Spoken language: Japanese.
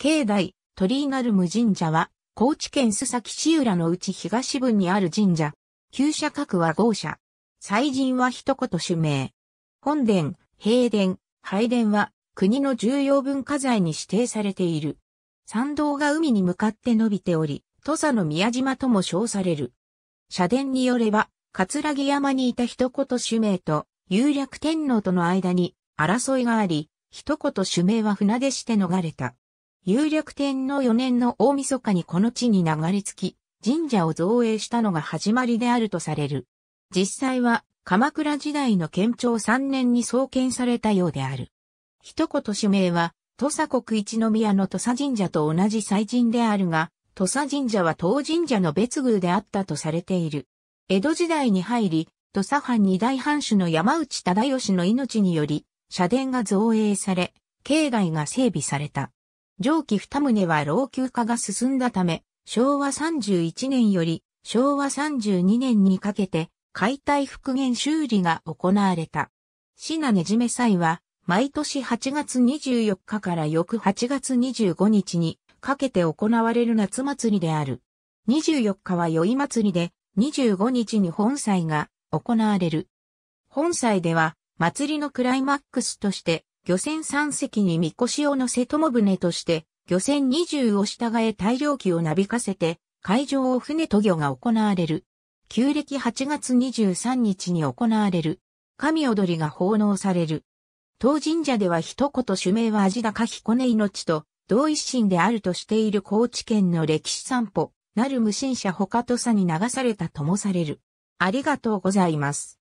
境内、鳥居なる無神社は、高知県須崎市浦のうち東分にある神社。旧社格は豪社。祭神は一言主名。本殿、平殿、拝殿は国の重要文化財に指定されている。参道が海に向かって伸びており、土佐の宮島とも称される。社殿によれば、葛城山にいた一言主名と、有略天皇との間に争いがあり、一言主名は船出して逃れた。有力天の4年の大晦日にこの地に流れ着き、神社を造営したのが始まりであるとされる。実際は、鎌倉時代の県庁3年に創建されたようである。一言氏名は、土佐国一宮の土佐神社と同じ祭神であるが、土佐神社は当神社の別宮であったとされている。江戸時代に入り、土佐藩二大藩主の山内忠義の命により、社殿が造営され、境内が整備された。上記二棟は老朽化が進んだため、昭和31年より昭和32年にかけて解体復元修理が行われた。品ねじめ祭は毎年8月24日から翌8月25日にかけて行われる夏祭りである。24日は宵祭りで25日に本祭が行われる。本祭では祭りのクライマックスとして漁船3隻にみ越しを乗せ友船として、漁船20を従え大量機をなびかせて、海上を船渡漁が行われる。旧暦8月23日に行われる。神踊りが奉納される。当神社では一言主名は味高彦根命と、同一心であるとしている高知県の歴史散歩、なる無心者他とさに流されたともされる。ありがとうございます。